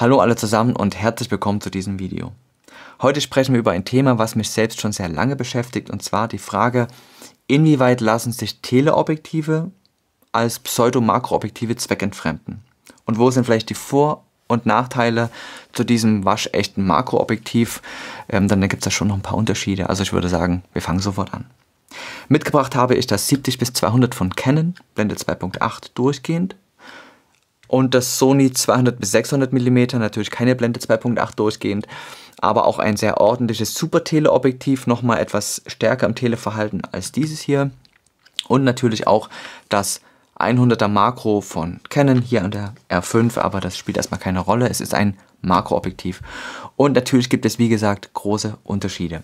Hallo alle zusammen und herzlich willkommen zu diesem Video. Heute sprechen wir über ein Thema, was mich selbst schon sehr lange beschäftigt und zwar die Frage, inwieweit lassen sich Teleobjektive als Pseudo-Makroobjektive zweckentfremden und wo sind vielleicht die Vor- und Nachteile zu diesem waschechten Makroobjektiv, ähm, denn gibt es da schon noch ein paar Unterschiede. Also ich würde sagen, wir fangen sofort an. Mitgebracht habe ich das 70 bis 200 von Canon, Blende 2.8 durchgehend und das Sony 200 bis 600 mm, natürlich keine Blende 2.8 durchgehend, aber auch ein sehr ordentliches Super Teleobjektiv, nochmal etwas stärker im Televerhalten als dieses hier und natürlich auch das 100er Makro von Canon hier an der R5, aber das spielt erstmal keine Rolle, es ist ein Makroobjektiv und natürlich gibt es wie gesagt große Unterschiede.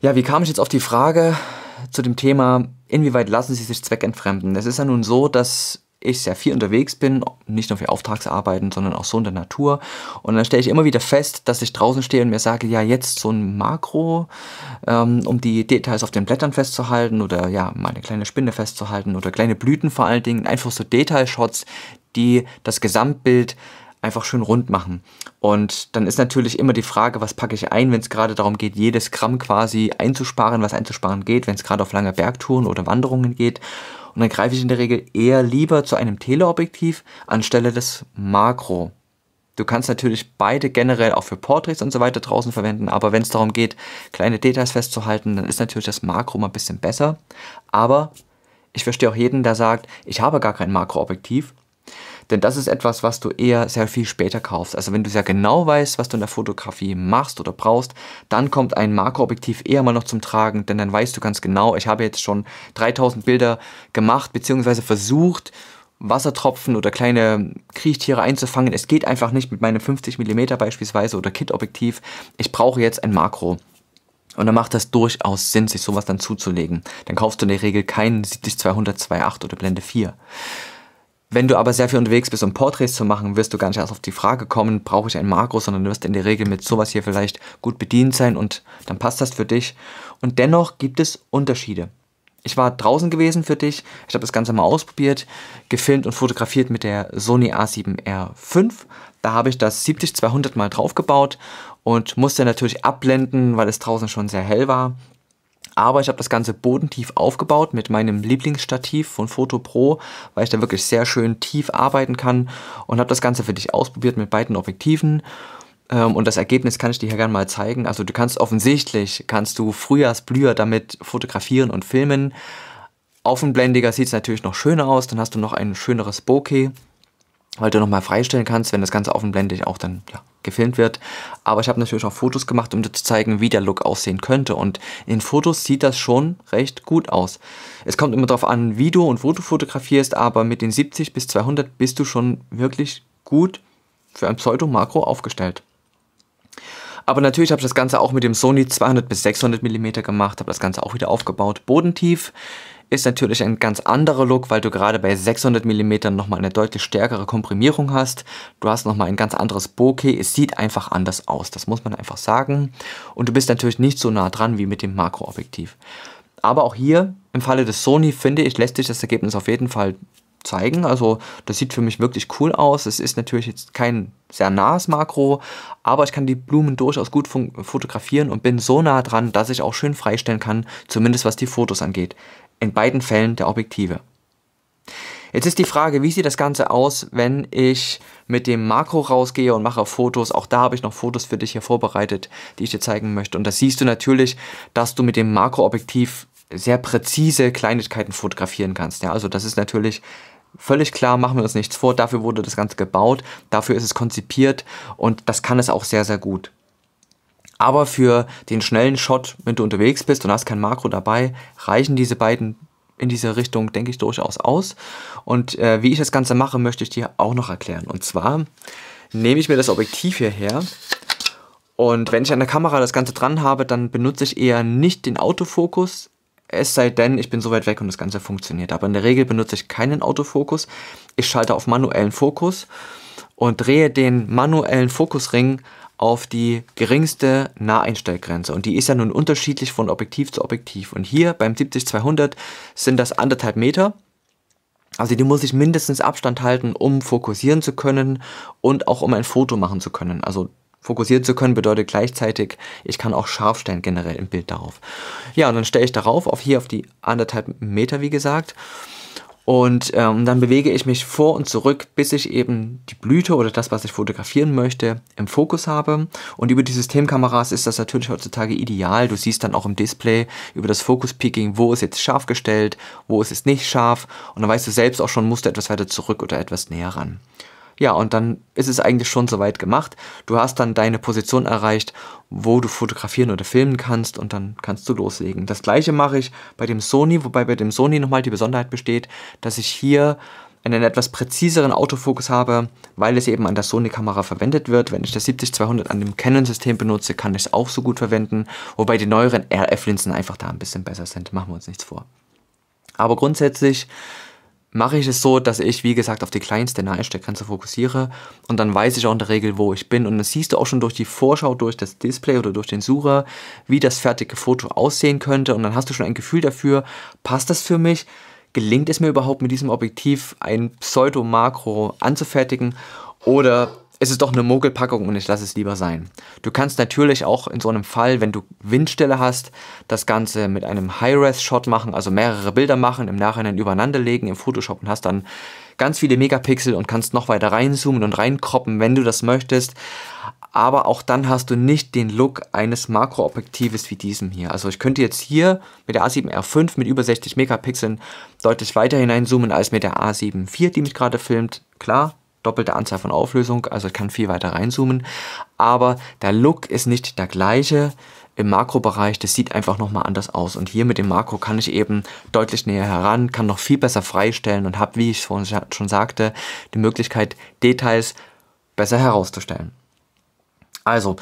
Ja, wie kam ich jetzt auf die Frage zu dem Thema, inwieweit lassen sie sich zweckentfremden? Es ist ja nun so, dass ich sehr viel unterwegs bin, nicht nur für Auftragsarbeiten, sondern auch so in der Natur. Und dann stelle ich immer wieder fest, dass ich draußen stehe und mir sage, ja, jetzt so ein Makro, ähm, um die Details auf den Blättern festzuhalten oder ja, meine kleine Spinne festzuhalten oder kleine Blüten vor allen Dingen. Einfach so Detailshots, die das Gesamtbild einfach schön rund machen. Und dann ist natürlich immer die Frage, was packe ich ein, wenn es gerade darum geht, jedes Gramm quasi einzusparen, was einzusparen geht, wenn es gerade auf lange Bergtouren oder Wanderungen geht. Und dann greife ich in der Regel eher lieber zu einem Teleobjektiv anstelle des Makro. Du kannst natürlich beide generell auch für Portraits und so weiter draußen verwenden, aber wenn es darum geht, kleine Details festzuhalten, dann ist natürlich das Makro mal ein bisschen besser. Aber ich verstehe auch jeden, der sagt, ich habe gar kein Makroobjektiv. Denn das ist etwas, was du eher sehr viel später kaufst. Also wenn du sehr genau weißt, was du in der Fotografie machst oder brauchst, dann kommt ein Makroobjektiv eher mal noch zum Tragen, denn dann weißt du ganz genau, ich habe jetzt schon 3000 Bilder gemacht bzw. versucht, Wassertropfen oder kleine Kriechtiere einzufangen. Es geht einfach nicht mit meinem 50 mm beispielsweise oder Kit-Objektiv. Ich brauche jetzt ein Makro. Und dann macht das durchaus Sinn, sich sowas dann zuzulegen. Dann kaufst du in der Regel keinen 70-200, 2.8 oder Blende 4. Wenn du aber sehr viel unterwegs bist, um Porträts zu machen, wirst du gar nicht erst auf die Frage kommen, brauche ich ein Makro, sondern du wirst in der Regel mit sowas hier vielleicht gut bedient sein und dann passt das für dich. Und dennoch gibt es Unterschiede. Ich war draußen gewesen für dich, ich habe das Ganze mal ausprobiert, gefilmt und fotografiert mit der Sony A7R5. Da habe ich das 70-200 mal draufgebaut und musste natürlich abblenden, weil es draußen schon sehr hell war. Aber ich habe das Ganze bodentief aufgebaut mit meinem Lieblingsstativ von Photo Pro, weil ich da wirklich sehr schön tief arbeiten kann und habe das Ganze für dich ausprobiert mit beiden Objektiven. Ähm, und das Ergebnis kann ich dir hier gerne mal zeigen. Also du kannst offensichtlich, kannst du Frühjahrsblüher damit fotografieren und filmen. Auf dem sieht es natürlich noch schöner aus, dann hast du noch ein schöneres Bokeh weil du nochmal freistellen kannst, wenn das Ganze offenblendig auch dann ja, gefilmt wird. Aber ich habe natürlich auch Fotos gemacht, um dir zu zeigen, wie der Look aussehen könnte. Und in Fotos sieht das schon recht gut aus. Es kommt immer darauf an, wie du und wo du fotografierst, aber mit den 70 bis 200 bist du schon wirklich gut für ein Pseudo-Makro aufgestellt. Aber natürlich habe ich das Ganze auch mit dem Sony 200 bis 600 mm gemacht, habe das Ganze auch wieder aufgebaut. Bodentief ist natürlich ein ganz anderer Look, weil du gerade bei 600 mm nochmal eine deutlich stärkere Komprimierung hast. Du hast nochmal ein ganz anderes Bokeh. Es sieht einfach anders aus, das muss man einfach sagen. Und du bist natürlich nicht so nah dran wie mit dem Makroobjektiv. Aber auch hier, im Falle des Sony, finde ich, lässt sich das Ergebnis auf jeden Fall zeigen. Also das sieht für mich wirklich cool aus. Es ist natürlich jetzt kein sehr nahes Makro, aber ich kann die Blumen durchaus gut fotografieren und bin so nah dran, dass ich auch schön freistellen kann, zumindest was die Fotos angeht in beiden Fällen der Objektive. Jetzt ist die Frage, wie sieht das Ganze aus, wenn ich mit dem Makro rausgehe und mache Fotos. Auch da habe ich noch Fotos für dich hier vorbereitet, die ich dir zeigen möchte. Und da siehst du natürlich, dass du mit dem Makroobjektiv sehr präzise Kleinigkeiten fotografieren kannst. Ja, also das ist natürlich völlig klar, machen wir uns nichts vor. Dafür wurde das Ganze gebaut, dafür ist es konzipiert und das kann es auch sehr, sehr gut. Aber für den schnellen Shot, wenn du unterwegs bist und hast kein Makro dabei, reichen diese beiden in dieser Richtung, denke ich, durchaus aus. Und äh, wie ich das Ganze mache, möchte ich dir auch noch erklären. Und zwar nehme ich mir das Objektiv hierher und wenn ich an der Kamera das Ganze dran habe, dann benutze ich eher nicht den Autofokus, es sei denn, ich bin so weit weg und das Ganze funktioniert. Aber in der Regel benutze ich keinen Autofokus. Ich schalte auf manuellen Fokus und drehe den manuellen Fokusring auf die geringste Naheinstellgrenze und die ist ja nun unterschiedlich von Objektiv zu Objektiv und hier beim 70-200 sind das anderthalb Meter also die muss ich mindestens Abstand halten, um fokussieren zu können und auch um ein Foto machen zu können. Also fokussieren zu können bedeutet gleichzeitig, ich kann auch scharf stellen generell im Bild darauf. Ja, und dann stelle ich darauf, auf hier auf die anderthalb Meter, wie gesagt. Und ähm, dann bewege ich mich vor und zurück, bis ich eben die Blüte oder das, was ich fotografieren möchte, im Fokus habe. Und über die Systemkameras ist das natürlich heutzutage ideal. Du siehst dann auch im Display über das Fokus-Picking, wo ist jetzt scharf gestellt, wo ist es nicht scharf. Und dann weißt du selbst auch schon, musst du etwas weiter zurück oder etwas näher ran. Ja, und dann ist es eigentlich schon soweit gemacht. Du hast dann deine Position erreicht, wo du fotografieren oder filmen kannst und dann kannst du loslegen. Das gleiche mache ich bei dem Sony, wobei bei dem Sony nochmal die Besonderheit besteht, dass ich hier einen etwas präziseren Autofokus habe, weil es eben an der Sony-Kamera verwendet wird. Wenn ich das 70-200 an dem Canon-System benutze, kann ich es auch so gut verwenden, wobei die neueren RF-Linsen einfach da ein bisschen besser sind, machen wir uns nichts vor. Aber grundsätzlich mache ich es so, dass ich, wie gesagt, auf die kleinste Nahesteckgrenze fokussiere und dann weiß ich auch in der Regel, wo ich bin. Und das siehst du auch schon durch die Vorschau, durch das Display oder durch den Sucher, wie das fertige Foto aussehen könnte. Und dann hast du schon ein Gefühl dafür, passt das für mich? Gelingt es mir überhaupt mit diesem Objektiv ein Pseudo-Makro anzufertigen? Oder es ist doch eine Mogelpackung und ich lasse es lieber sein. Du kannst natürlich auch in so einem Fall, wenn du Windstille hast, das Ganze mit einem High-Res-Shot machen, also mehrere Bilder machen, im Nachhinein übereinander legen im Photoshop und hast dann ganz viele Megapixel und kannst noch weiter reinzoomen und reinkroppen, wenn du das möchtest. Aber auch dann hast du nicht den Look eines Makroobjektives wie diesem hier. Also ich könnte jetzt hier mit der A7R5 mit über 60 Megapixeln deutlich weiter hineinzoomen als mit der A7 IV, die mich gerade filmt. Klar, doppelte Anzahl von Auflösung, also ich kann viel weiter reinzoomen. Aber der Look ist nicht der gleiche im Makrobereich, das sieht einfach nochmal anders aus. Und hier mit dem Makro kann ich eben deutlich näher heran, kann noch viel besser freistellen und habe, wie ich vorhin schon sagte, die Möglichkeit, Details besser herauszustellen. Also,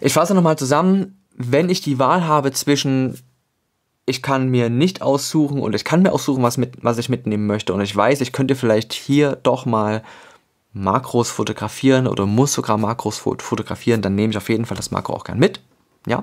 ich fasse nochmal zusammen, wenn ich die Wahl habe zwischen ich kann mir nicht aussuchen und ich kann mir aussuchen, was, mit, was ich mitnehmen möchte. Und ich weiß, ich könnte vielleicht hier doch mal Makros fotografieren oder muss sogar Makros fotografieren, dann nehme ich auf jeden Fall das Makro auch gern mit. Ja?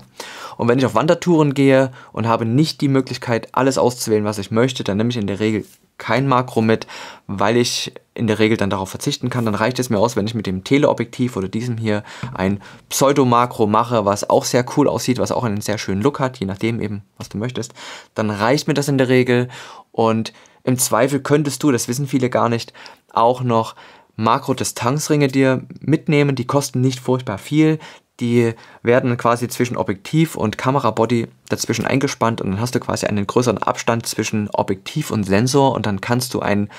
Und wenn ich auf Wandertouren gehe und habe nicht die Möglichkeit, alles auszuwählen, was ich möchte, dann nehme ich in der Regel kein Makro mit, weil ich in der Regel dann darauf verzichten kann, dann reicht es mir aus, wenn ich mit dem Teleobjektiv oder diesem hier ein Pseudo-Makro mache, was auch sehr cool aussieht, was auch einen sehr schönen Look hat, je nachdem eben, was du möchtest, dann reicht mir das in der Regel und im Zweifel könntest du, das wissen viele gar nicht, auch noch Makro-Distanzringe dir mitnehmen, die kosten nicht furchtbar viel, die werden quasi zwischen Objektiv und Kamerabody dazwischen eingespannt und dann hast du quasi einen größeren Abstand zwischen Objektiv und Sensor und dann kannst du ein,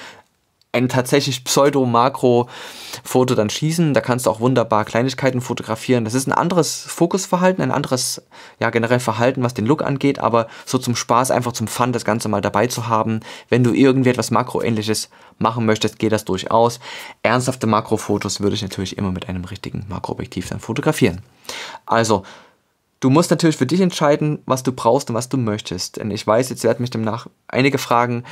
ein tatsächlich Pseudo-Makro-Foto dann schießen. Da kannst du auch wunderbar Kleinigkeiten fotografieren. Das ist ein anderes Fokusverhalten, ein anderes, ja, generell Verhalten, was den Look angeht, aber so zum Spaß, einfach zum Fun, das Ganze mal dabei zu haben. Wenn du irgendwie etwas Makroähnliches machen möchtest, geht das durchaus. Ernsthafte Makrofotos würde ich natürlich immer mit einem richtigen Makroobjektiv dann fotografieren. Also, Du musst natürlich für dich entscheiden, was du brauchst und was du möchtest. Denn ich weiß, jetzt werden mich demnach einige fragen,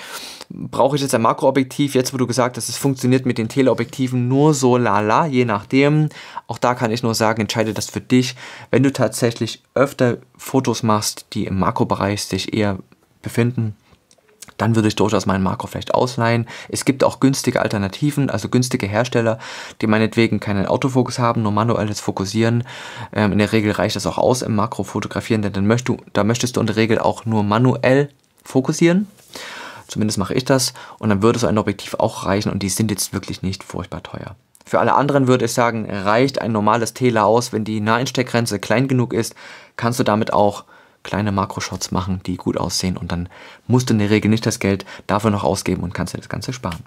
brauche ich jetzt ein Makroobjektiv? Jetzt, wo du gesagt hast, es funktioniert mit den Teleobjektiven nur so lala, je nachdem. Auch da kann ich nur sagen, entscheide das für dich. Wenn du tatsächlich öfter Fotos machst, die im Makrobereich sich eher befinden, dann würde ich durchaus meinen Makro vielleicht ausleihen. Es gibt auch günstige Alternativen, also günstige Hersteller, die meinetwegen keinen Autofokus haben, nur manuelles Fokussieren. Ähm, in der Regel reicht das auch aus im Makro fotografieren, denn dann möcht du, da möchtest du in der Regel auch nur manuell fokussieren. Zumindest mache ich das und dann würde so ein Objektiv auch reichen und die sind jetzt wirklich nicht furchtbar teuer. Für alle anderen würde ich sagen, reicht ein normales Tele aus, wenn die Naheinsteckgrenze klein genug ist, kannst du damit auch kleine Makroshots machen, die gut aussehen und dann musst du in der Regel nicht das Geld dafür noch ausgeben und kannst dir das Ganze sparen.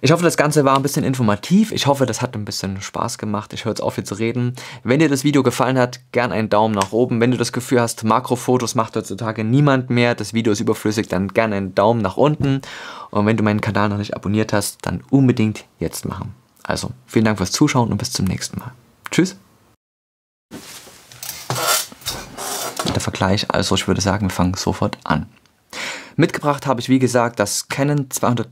Ich hoffe, das Ganze war ein bisschen informativ. Ich hoffe, das hat ein bisschen Spaß gemacht. Ich höre jetzt auf, hier zu reden. Wenn dir das Video gefallen hat, gern einen Daumen nach oben. Wenn du das Gefühl hast, Makrofotos macht heutzutage niemand mehr, das Video ist überflüssig, dann gern einen Daumen nach unten. Und wenn du meinen Kanal noch nicht abonniert hast, dann unbedingt jetzt machen. Also, vielen Dank fürs Zuschauen und bis zum nächsten Mal. Tschüss. gleich, also ich würde sagen, wir fangen sofort an. Mitgebracht habe ich wie gesagt das Canon 200